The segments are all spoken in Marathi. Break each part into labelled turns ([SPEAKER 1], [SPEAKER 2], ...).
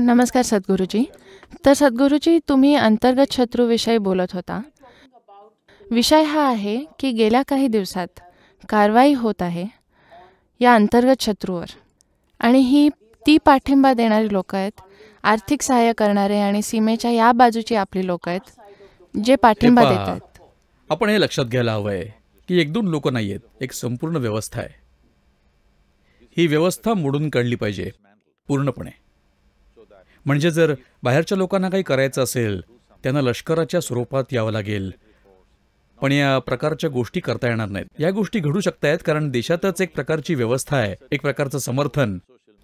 [SPEAKER 1] नमस्कार सद्गुरुजी तर सद्गुरूजी तुम्ही अंतर्गत शत्रूविषयी बोलत होता विषय हा आहे की गेल्या काही दिवसात कारवाई होत आहे या अंतर्गत शत्रूवर आणि ही ती पाठिंबा देणारी लोक आहेत आर्थिक सहाय्य करणारे आणि सीमेच्या या बाजूची आपली लोक आहेत जे पाठिंबा देत
[SPEAKER 2] आहेत आपण हे लक्षात घ्यायला हवं आहे की एक दोन लोक नाही आहेत एक संपूर्ण व्यवस्था आहे ही व्यवस्था मोडून काढली पाहिजे पूर्णपणे म्हणजे जर बाहेरच्या लोकांना काही करायचं असेल त्यांना लष्कराच्या स्वरूपात यावं लागेल पण या प्रकारच्या गोष्टी करता येणार नाहीत या गोष्टी घडू शकतायत कारण देशातच एक प्रकारची व्यवस्था आहे एक प्रकारचं समर्थन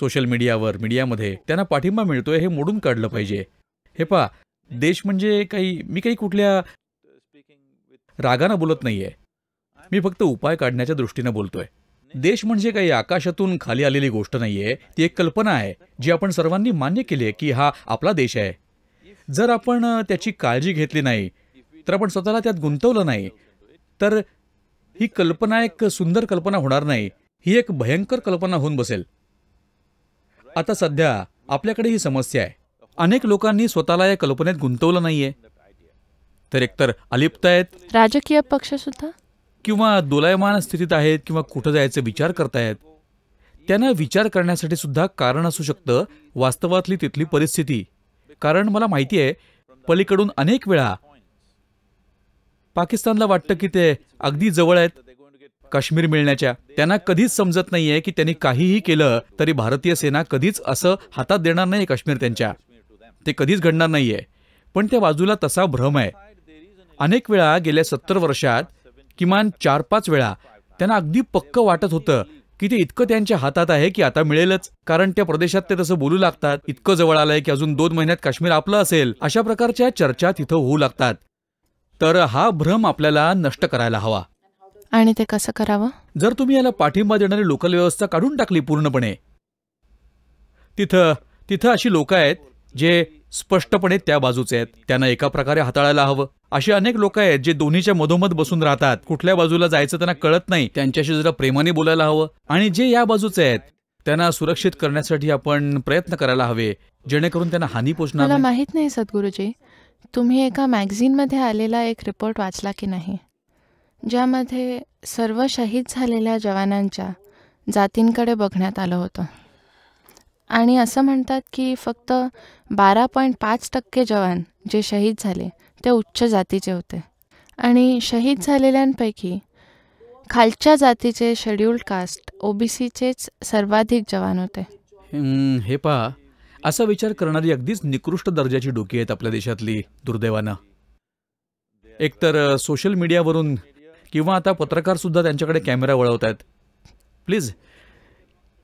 [SPEAKER 2] सोशल मीडियावर मीडियामध्ये त्यांना पाठिंबा मिळतोय हे मोडून काढलं पाहिजे हे पा देश म्हणजे काही मी काही कुठल्या रागानं बोलत नाहीये मी फक्त उपाय काढण्याच्या दृष्टीनं बोलतोय देश म्हणजे काही आकाशातून खाली आलेली गोष्ट नाहीये ती एक कल्पना आहे जी आपण सर्वांनी मान्य केली आहे की हा आपला देश आहे जर आपण त्याची काळजी घेतली नाही तर आपण स्वतःला त्यात गुंतवलं नाही तर ही कल्पना एक सुंदर कल्पना होणार नाही ही एक भयंकर कल्पना होऊन बसेल आता सध्या आपल्याकडे ही समस्या आहे अनेक लोकांनी स्वतःला या कल्पनेत गुंतवलं नाहीये तर एकतर अलिप्त आहेत
[SPEAKER 1] राजकीय पक्ष सुद्धा
[SPEAKER 2] किंवा दोलायमान स्थितीत आहेत किंवा कुठं जायचं विचार करतायत त्यांना विचार करण्यासाठी सुद्धा कारण असू शकतं वास्तवातली तिथली परिस्थिती कारण मला माहिती आहे पलीकडून अनेक वेळा पाकिस्तानला वाटतं की ते अगदी जवळ आहेत काश्मीर मिळण्याच्या त्यांना कधीच समजत नाहीये की त्यांनी काहीही केलं तरी भारतीय सेना कधीच असं हातात देणार नाही काश्मीर त्यांच्या ते कधीच घडणार नाहीये पण त्या बाजूला तसा भ्रम आहे अनेक वेळा गेल्या सत्तर वर्षात किमान चार पाच वेळा त्यांना अगदी पक्क वाटत होतं की ते इतकं त्यांच्या हातात आहे की आता मिळेलच कारण त्या प्रदेशात ते तसं बोलू लागतात इतकं जवळ आलंय की अजून दोन महिन्यात काश्मीर आपलं असेल अशा प्रकारच्या चर्चा तिथं होऊ लागतात तर हा भ्रम आपल्याला नष्ट करायला हवा
[SPEAKER 1] आणि ते कसं करावं
[SPEAKER 2] जर तुम्ही याला पाठिंबा देणारी लोकल व्यवस्था काढून टाकली पूर्णपणे तिथं तिथं अशी लोक आहेत जे स्पष्टपणे त्या बाजूचे आहेत त्यांना एका प्रकारे हाताळायला हवं असे अनेक लोक आहेत जे दोन्हीच्या मधोमध बसून राहतात कुठल्या बाजूला जायचं त्यांना कळत नाही त्यांच्याशी जरा प्रेमाने बोलायला हवं आणि जे या बाजूचे आहेत त्यांना सुरक्षित करण्यासाठी आपण प्रयत्न करायला हवे जेणेकरून त्यांना हानी पोचणार मला
[SPEAKER 1] माहित नाही सद्गुरुजी तुम्ही एका मध्ये आलेला एक रिपोर्ट वाचला की नाही ज्यामध्ये सर्व शहीद झालेल्या जवानांच्या जातींकडे बघण्यात आलं होतं आणि असं म्हणतात की फक्त बारा पॉईंट पाच टक्के जवान जे शहीद झाले ते उच्च जातीचे होते आणि शहीद झालेल्यांपैकी खालच्या जातीचे शेड्युल्ड कास्ट ओबीसीचेच सर्वाधिक जवान होते
[SPEAKER 2] हे पहा असा विचार करणारी अगदीच निकृष्ट दर्जाची डोकी आहेत आपल्या देशातली दुर्दैवानं एकतर सोशल मीडियावरून किंवा आता पत्रकार सुद्धा त्यांच्याकडे कॅमेरा वळवत आहेत प्लीज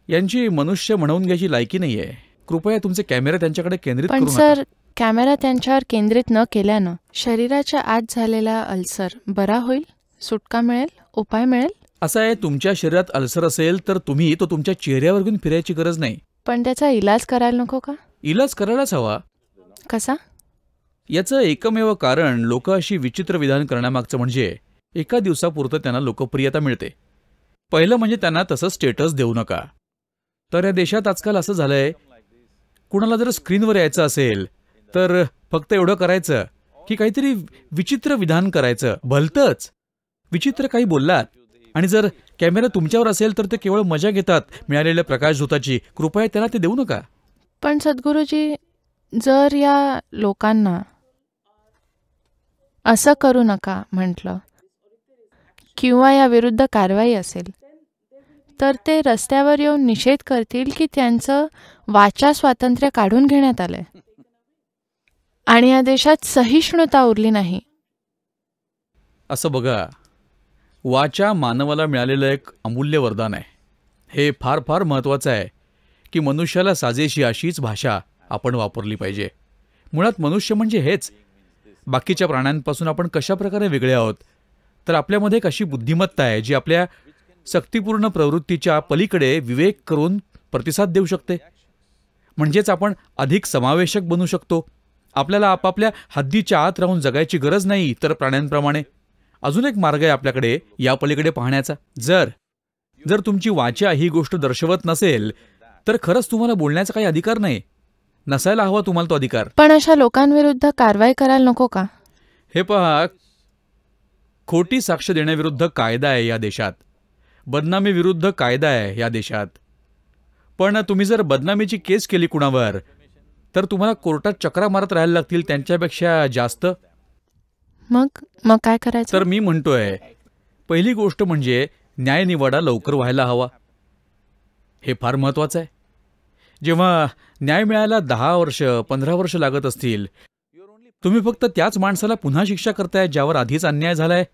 [SPEAKER 2] यांची मनुष्य म्हणून घ्यायची लायकी नाहीये कृपया तुमचे कॅमेरा त्यांच्याकडे केंद्रित पण सर
[SPEAKER 1] कॅमेरा त्यांच्यावर केंद्रित न केल्यानं शरीराच्या आत झालेला अल्सर बरा होईल सुटका मिळेल उपाय मिळेल
[SPEAKER 2] असं आहे तुमच्या शरीरात अल्सर असेल तर तुम्ही तो तुमच्या चेहऱ्यावर घेऊन फिरायची गरज नाही
[SPEAKER 1] पण त्याचा इलाज करायला नको का
[SPEAKER 2] इलाज करायलाच हवा कसा याचं एकमेव कारण लोक अशी विचित्र विधान करण्यामागचं म्हणजे एका दिवसापुरतं त्यांना लोकप्रियता मिळते पहिलं म्हणजे त्यांना तसं स्टेटस देऊ नका तर या देशात आजकाल असं झालंय कुणाला जर स्क्रीनवर यायचं असेल तर फक्त एवढं करायचं की काहीतरी विचित्र विधान करायचं भलतंच विचित्र काही बोललात आणि जर कॅमेरा तुमच्यावर असेल तर ते केवळ मजा घेतात मिळालेल्या प्रकाश प्रकाशझोताची कृपया त्याला ते देऊ नका
[SPEAKER 1] पण सद्गुरूजी जर या लोकांना असं करू नका म्हटलं किंवा या विरुद्ध कारवाई असेल तर ते रस्त्यावर येऊन निषेध करतील की त्यांचं वाचा स्वातंत्र्य काढून घेण्यात आलंय आणि या देशात सहिष्णुता उरली नाही
[SPEAKER 2] असं बघा वाचा मानवाला मिळालेलं एक अमूल्य वरदान आहे हे फार फार महत्त्वाचं आहे की मनुष्याला साजेशी अशीच भाषा आपण वापरली पाहिजे मुळात मनुष्य म्हणजे हेच बाकीच्या प्राण्यांपासून आपण कशाप्रकारे वेगळे आहोत तर आपल्यामध्ये एक अशी बुद्धिमत्ता आहे जी आपल्या सक्तीपूर्ण प्रवृत्तीच्या पलीकडे विवेक करून प्रतिसाद देऊ शकते म्हणजेच आपण अधिक समावेशक बनू शकतो आपल्याला आपापल्या हद्दीच्या आत राहून जगायची गरज नाही इतर प्राण्यांप्रमाणे अजून एक मार्ग आहे आपल्याकडे या पलीकडे पाहण्याचा जर जर तुमची वाचा ही गोष्ट दर्शवत नसेल तर खरंच तुम्हाला बोलण्याचा काही अधिकार नाही नसायला हवा तुम्हाला तो अधिकार
[SPEAKER 1] पण अशा लोकांविरुद्ध कारवाई करायला नको का
[SPEAKER 2] हे पहा खोटी साक्ष देण्याविरुद्ध कायदा आहे या देशात बदनामीविरुद्ध कायदा आहे या देशात पण तुम्ही जर बदनामीची केस केली कुणावर तर तुम्हाला कोर्टात चक्रा मारत राहायला लागतील त्यांच्यापेक्षा जास्त मग मग काय करायचं तर मी म्हणतोय पहिली गोष्ट म्हणजे न्यायनिवाडा लवकर व्हायला हवा हे फार महत्त्वाचं आहे जेव्हा न्याय मिळायला दहा वर्ष पंधरा वर्ष लागत असतील तुम्ही फक्त त्याच माणसाला पुन्हा शिक्षा करताय ज्यावर आधीच अन्याय झालाय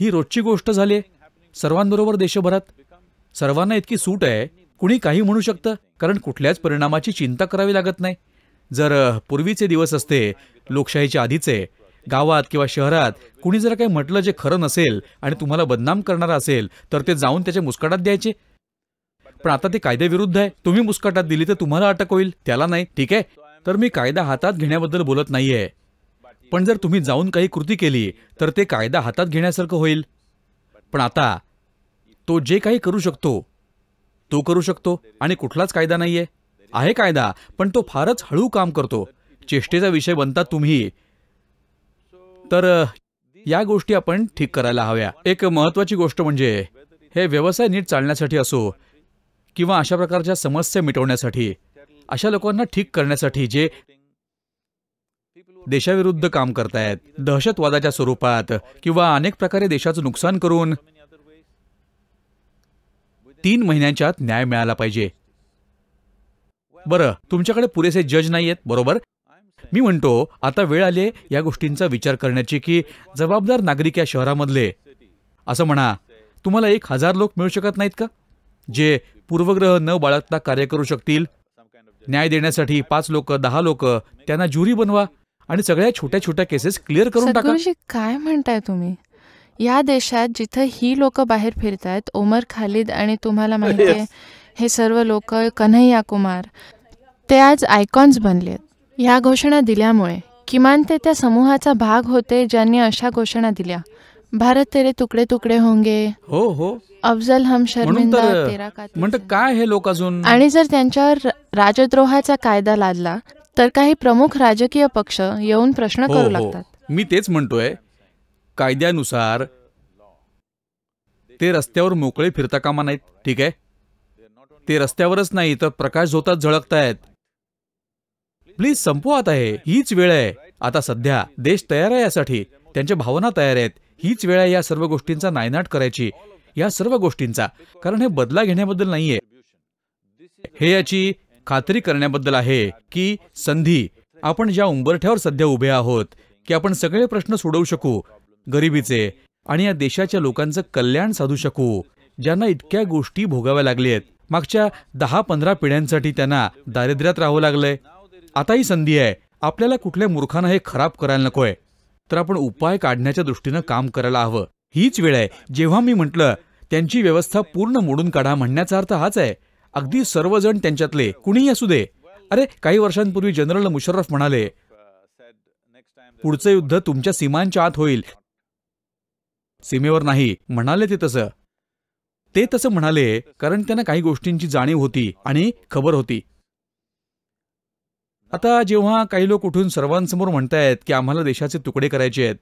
[SPEAKER 2] ही रोजची गोष्ट झाली आहे सर्वांबरोबर देशभरात सर्वांना इतकी सूट आहे कुणी काही म्हणू शकतं कारण कुठल्याच परिणामाची चिंता करावी लागत नाही जर पूर्वीचे दिवस असते लोकशाहीच्या आधीचे गावात किंवा शहरात कुणी जर काही म्हटलं जे खरं नसेल आणि तुम्हाला बदनाम करणारं असेल तर ते जाऊन त्याच्या मुस्कटात द्यायचे पण आता ते कायद्याविरुद्ध आहे तुम्ही मुस्कटात दिली तर तुम्हाला अटक होईल त्याला नाही ठीक आहे तर मी कायदा हातात घेण्याबद्दल बोलत नाहीये पण जर तुम्ही जाऊन काही कृती केली तर ते कायदा हातात घेण्यासारखं होईल पण आता तो जे काही करू शकतो तो करू शकतो आणि कुठलाच कायदा नाहीये आहे कायदा पण तो फारच हळू काम करतो चेष्टेचा विषय बनता तुम्ही तर या गोष्टी आपण ठीक करायला हव्या एक महत्वाची गोष्ट म्हणजे हे व्यवसाय नीट चालण्यासाठी असो किंवा अशा प्रकारच्या समस्या मिटवण्यासाठी अशा लोकांना ठीक करण्यासाठी जे देशाविरुद्ध काम करतायत दहशतवादाच्या स्वरूपात किंवा अनेक प्रकारे देशाचं नुकसान करून तीन महिन्यांच्या आत न्याय मिळाला पाहिजे बरं तुमच्याकडे पुरेसे जज नाही आहेत बरोबर मी म्हणतो आता वेळ आली या गोष्टींचा विचार करण्याची की जबाबदार नागरिक या शहरामधले असं म्हणा तुम्हाला एक हजार लोक मिळू शकत नाहीत का जे पूर्वग्रह न बाळगता कार्य करू शकतील न्याय देण्यासाठी पाच लोक दहा लोक त्यांना ज्युरी बनवा आणि सगळ्या छोट्या छोट्या केसेस क्लिअर करून टाका
[SPEAKER 1] काय म्हणताय तुम्ही या देशात जिथे ही लोक बाहेर फिरतायत ओमर खालिद आणि तुम्हाला माहिती आहे हे सर्व लोक कन्हैया कुमार ते आज आयकॉन्स बनलेत या घोषणा दिल्यामुळे किमान ते त्या समूहाचा भाग होते ज्यांनी अशा घोषणा दिल्या भारत तेरे तुकडे तुकडे होंगे हो हो अफजल हम शर्मिंदा तेरा
[SPEAKER 2] का म्हणत काय हे लोक अजून आणि
[SPEAKER 1] जर त्यांच्यावर राजद्रोहाचा कायदा लादला तर काही प्रमुख राजकीय पक्ष येऊन प्रश्न हो, करू हो. लागतात
[SPEAKER 2] मी तेच म्हणतोय कायद्यानुसार ते रस्त्यावर मोकळे फिरता कामा नाहीत ठीक आहे ते रस्त्यावरच नाही तर प्रकाश झोतात झळकतायत प्लीज संपवात आहे हीच वेळ आहे आता सध्या देश तयार आहे यासाठी त्यांच्या भावना तयार आहेत हीच वेळ आहे या सर्व गोष्टींचा नायनाट करायची या सर्व गोष्टींचा कारण हे बदला घेण्याबद्दल नाहीये हे याची खात्री करण्याबद्दल आहे की संधी आपण ज्या उंबरठ्यावर सध्या उभे आहोत की आपण सगळे प्रश्न सोडवू शकू गरिबीचे आणि या देशाच्या लोकांचं कल्याण साधू शकू ज्यांना इतक्या गोष्टी भोगाव्या लागल्यात मागच्या दहा पंधरा पिढ्यांसाठी त्यांना दारिद्र्यात राहावं लागलंय आता ही संधी आहे आपल्याला कुठल्या मूर्खानं हे खराब करायला नकोय तर आपण उपाय काढण्याच्या दृष्टीनं काम करायला हवं हीच वेळ आहे जेव्हा मी म्हटलं त्यांची व्यवस्था पूर्ण मोडून काढा म्हणण्याचा अर्थ हाच आहे अगदी सर्वजण त्यांच्यातले कुणीही असू दे अरे काही वर्षांपूर्वी जनरल मुशर्रफ म्हणाले पुढचं युद्ध तुमच्या सीमांच्या आत होईल सीमेवर नाही म्हणाले ते तसं ते तसं म्हणाले कारण त्यांना काही गोष्टींची जाणीव होती आणि खबर होती आता जेव्हा काही लोक उठून सर्वांसमोर म्हणतायत की आम्हाला देशाचे तुकडे करायचे आहेत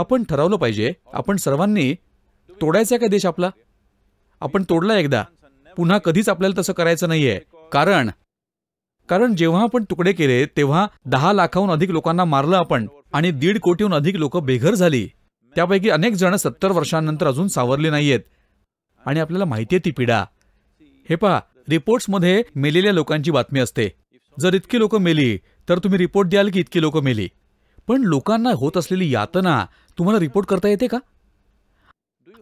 [SPEAKER 2] आपण ठरवलं पाहिजे आपण सर्वांनी तोडायचा का देश आपला आपण तोडला एकदा पुन्हा कधीच आपल्याला तसं करायचं नाहीये कारण कारण जेव्हा आपण तुकडे केले तेव्हा दहा लाखाहून अधिक लोकांना मारलं आपण आणि दीड कोटीहून अधिक लोक बेघर झाली त्यापैकी अनेक जण सत्तर वर्षांनंतर अजून सावरले नाहीयेत आणि आपल्याला माहिती ती पिढा हे पहा रिपोर्ट्समध्ये मेलेल्या लोकांची बातमी असते जर इतकी लोक मेली तर तुम्ही रिपोर्ट द्याल की इतकी लोक मेली पण लोकांना होत असलेली यातना तुम्हाला रिपोर्ट करता येते का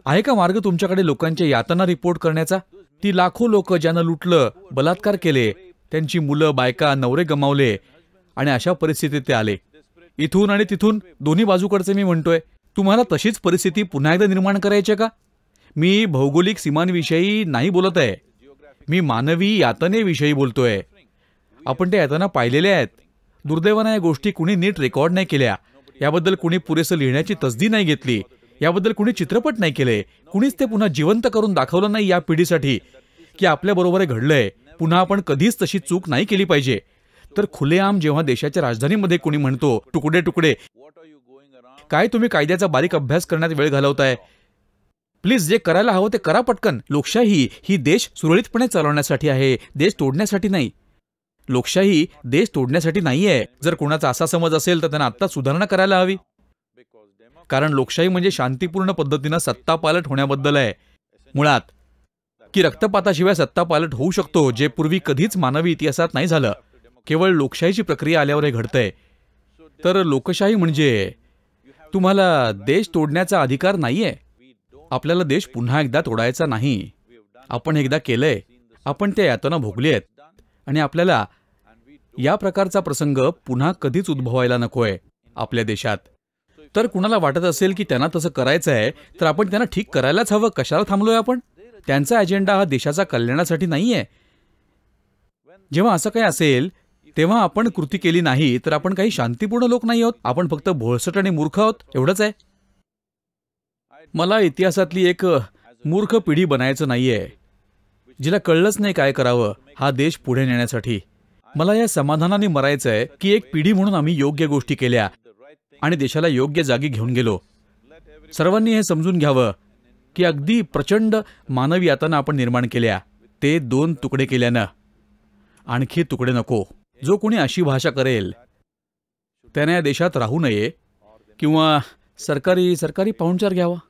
[SPEAKER 2] आहे का मार्ग तुमच्याकडे लोकांच्या यातना रिपोर्ट करण्याचा ती लाखो लोक ज्यांना लुटलं बलात्कार केले त्यांची मुलं बायका नवरे गमावले आणि अशा परिस्थितीत ते आले इथून आणि तिथून दोन्ही बाजूकडचे मी म्हणतोय तुम्हाला तशीच परिस्थिती पुन्हा एकदा निर्माण करायचे का मी भौगोलिक सीमांविषयी नाही बोलत आहे मी मानवी यातनेविषयी बोलतोय आपण त्या यातना पाहिलेल्या आहेत दुर्दैवानं या गोष्टी कुणी नीट रेकॉर्ड नाही केल्या याबद्दल कुणी पुरेसं लिहिण्याची तसदी नाही घेतली याबद्दल कुणी चित्रपट नाही केले कुणीच ते पुन्हा जिवंत करून दाखवलं नाही या पिढीसाठी की आपल्याबरोबर बरोबर घडलंय पुन्हा आपण कधीच तशी चूक नाही केली पाहिजे तर खुलेआम जेव्हा देशाच्या राजधानीमध्ये कोणी म्हणतो तुकडे तुकडे काय तुम्ही कायद्याचा बारीक अभ्यास करण्यात वेळ घालवताय प्लीज जे करायला हवं ते करा पटकन लोकशाही ही देश सुरळीतपणे चालवण्यासाठी आहे देश तोडण्यासाठी नाही लोकशाही देश तोडण्यासाठी नाहीये जर कोणाचा असा समज असेल तर त्यांना आत्ताच सुधारणा करायला हवी कारण लोकशाही म्हणजे शांतीपूर्ण पद्धतीनं सत्तापालट होण्याबद्दल आहे मुळात की रक्तपाताशिवाय सत्तापालट होऊ शकतो जे पूर्वी कधीच मानवी इतिहासात नाही झालं केवळ लोकशाहीची प्रक्रिया आल्यावर हे घडतंय तर लोकशाही म्हणजे तुम्हाला देश तोडण्याचा अधिकार नाहीये आपल्याला देश पुन्हा एकदा तोडायचा नाही आपण एकदा केलंय आपण त्या यातना भोगली आहेत आणि आपल्याला या प्रकारचा प्रसंग पुन्हा कधीच उद्भवायला नकोय आपल्या देशात तर कुणाला वाटत असेल की त्यांना तसं करायचं आहे तर आपण त्यांना ठीक करायलाच हवं कशाला थांबलोय आपण त्यांचा अजेंडा हा देशाच्या कल्याणासाठी नाही आहे जेव्हा असं काही असेल तेव्हा आपण कृती केली नाही तर आपण काही शांतीपूर्ण लोक नाही आहोत आपण फक्त भोळसट आणि मूर्ख आहोत एवढंच आहे मला इतिहासातली एक मूर्ख पिढी बनायचं नाहीये जिला कळलंच नाही काय करावं हा देश पुढे नेण्यासाठी मला या समाधानाने मरायचं आहे की एक पिढी म्हणून आम्ही योग्य गोष्टी केल्या आणि देशाला योग्य जागी घेऊन गेलो सर्वांनी हे समजून घ्यावं की अगदी प्रचंड मानवी यातना आपण निर्माण केल्या ते दोन तुकडे केल्यानं आणखी तुकडे नको जो कोणी अशी भाषा करेल त्याने या देशात राहू नये किंवा सरकारी सरकारी पाहुणचार घ्यावा